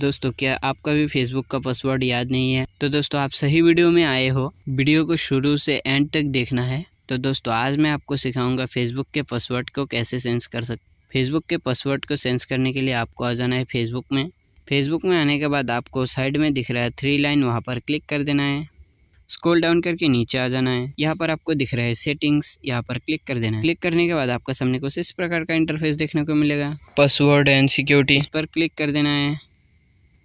दोस्तों क्या आपका भी फेसबुक का पासवर्ड याद नहीं है तो दोस्तों आप सही वीडियो में आए हो वीडियो को शुरू से एंड तक देखना है तो दोस्तों आज मैं आपको सिखाऊंगा फेसबुक के पासवर्ड को कैसे सेंस कर सकते फेसबुक के पासवर्ड को सेंस करने के लिए आपको आ जाना है फेसबुक में फेसबुक में आने के बाद आपको साइड में दिख रहा है थ्री लाइन वहाँ पर क्लिक कर देना है स्कोल डाउन करके नीचे आ जाना है यहाँ पर आपको दिख रहा है सेटिंग्स यहाँ पर क्लिक कर देना है क्लिक करने के बाद आपका सामने कुछ इस प्रकार का इंटरफेस देखने को मिलेगा पासवर्ड एंड सिक्योरिटी इस पर क्लिक कर देना है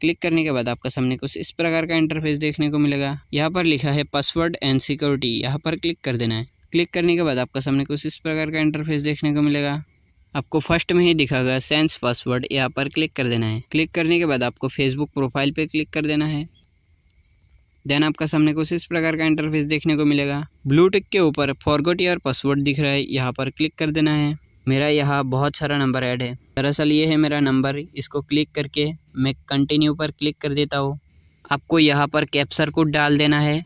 क्लिक करने के बाद आपका सामने कुछ इस प्रकार का इंटरफेस देखने को मिलेगा यहाँ पर लिखा है पासवर्ड एंड सिक्योरिटी यहाँ पर क्लिक कर देना है क्लिक करने के बाद आपका सामने कुछ इस प्रकार का इंटरफेस देखने को मिलेगा आपको फर्स्ट में ही दिखा गया सेंस पासवर्ड यहाँ पर क्लिक कर देना है क्लिक करने के बाद आपको फेसबुक प्रोफाइल पे क्लिक कर देना है देन आपका सामने कुछ इस प्रकार का इंटरफेस देखने को मिलेगा ब्लूटिक के ऊपर फॉरगोट योर पासवर्ड दिख रहा है यहाँ पर क्लिक कर देना है मेरा यहाँ बहुत सारा नंबर ऐड है दरअसल ये है मेरा नंबर इसको क्लिक करके मैं कंटिन्यू पर क्लिक कर देता हूँ आपको यहाँ पर कैप्सर कोड डाल देना है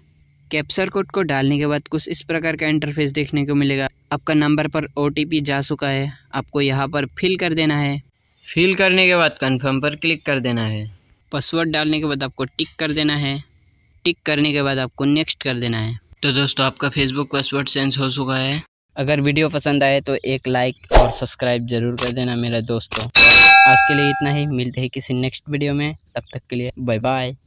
कैप्सर कोड को डालने के बाद कुछ इस प्रकार का इंटरफेस देखने को मिलेगा आपका नंबर पर ओ जा चुका है आपको यहाँ पर फिल कर देना है फिल करने के बाद कन्फर्म पर क्लिक कर देना है पासवर्ड डालने के बाद आपको टिक कर देना है टिक करने के बाद आपको नेक्स्ट कर देना है तो दोस्तों आपका फेसबुक पासवर्ड चेंज हो चुका है अगर वीडियो पसंद आए तो एक लाइक और सब्सक्राइब ज़रूर कर देना मेरे दोस्तों आज के लिए इतना ही मिलते हैं किसी नेक्स्ट वीडियो में तब तक के लिए बाय बाय